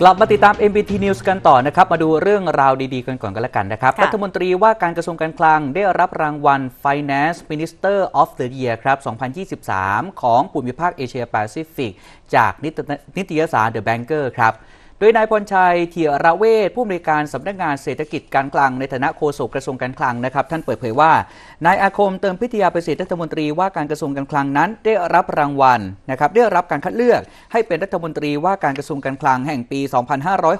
กลับมาติดตาม MBT News กันต่อนะครับ มาดูเรื่องราวดีๆกันก่อนกันละกันนะครับ รัฐมนตรีว่าการกระทรวงการคลังได้รับรางวัล Finance Minister of the Year ครับ 2023 ของภูมิภาคเอเชียแปซิฟิก จากนิตยสาร The Banker ครับโดยนายพรชัยเถียระเวทผู้อำนวยการสำนักงานเศรษฐกิจการคลัง ในฐานะโฆษกกระทรวงการคลังนะครับ ท่านเปิดเผยว่านายอาคมเติมพิทยาประสิทธิ์รัฐมนตรีว่าการกระทรวงการคลังนั้นได้รับรางวัลนะครับได้รับการคัดเลือกให้เป็นรัฐมนตรีว่าการกระทรวงการคลังแห่งปี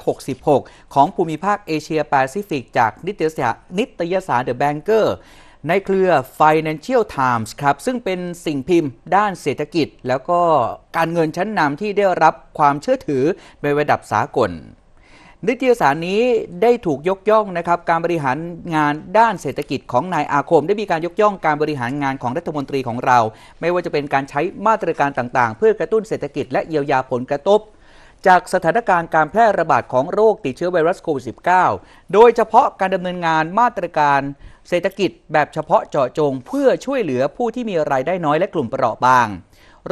2566 ของภูมิภาคเอเชียแปซิฟิก จากนิตยสารเดอะแบงเกอร์ในเครือ Financial Times ครับ ซึ่งเป็นสิ่งพิมพ์ด้านเศรษฐกิจแล้วก็การเงินชั้นนำที่ได้รับความเชื่อถือในระดับสากลนิตยสารนี้ได้ถูกยกย่องนะครับ การบริหารงานด้านเศรษฐกิจของนายอาคม ได้มีการยกย่องการบริหารงานของรัฐมนตรีของเรา ไม่ว่าจะเป็นการใช้มาตรการต่างๆ เพื่อกระตุ้นเศรษฐกิจและเยียวยาผลกระทบจากสถานการณ์การแพร่ระบาดของโรคติดเชื้อไวรัสโควิด -19 โดยเฉพาะการดำเนินงานมาตรการเศรษฐกิจแบบเฉพาะเจาะจงเพื่อช่วยเหลือผู้ที่มีรายได้น้อยและกลุ่มเปราะบาง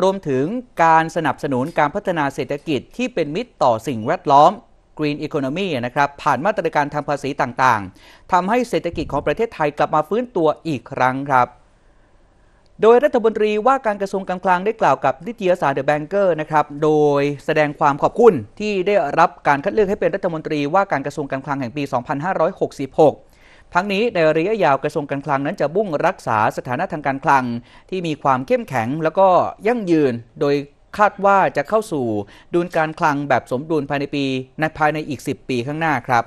รวมถึงการสนับสนุนการพัฒนาเศรษฐกิจที่เป็นมิตรต่อสิ่งแวดล้อม Green Economy นะครับ ผ่านมาตรการทางภาษีต่างๆ ทำให้เศรษฐกิจของประเทศไทยกลับมาฟื้นตัวอีกครั้งครับโดยรัฐมนตรีว่าการกระทรวงการคลังได้กล่าวกับนิตยสารเดอะแบงเกอร์นะครับ โดยแสดงความขอบคุณที่ได้รับการคัดเลือกให้เป็นรัฐมนตรี ว่าการกระทรวงการคลังแห่งปี 2566 ทั้งนี้ในระยะยาวกระทรวงการคลังนั้นจะบุ่งรักษาสถานะทางการคลัง ที่มีความเข้มแข็งแล้วก็ยั่งยืน โดยคาดว่าจะเข้าสู่ ดุลการคลังแบบสมดุลภายในปีในภายในอีก 10 ปีข้างหน้าครับ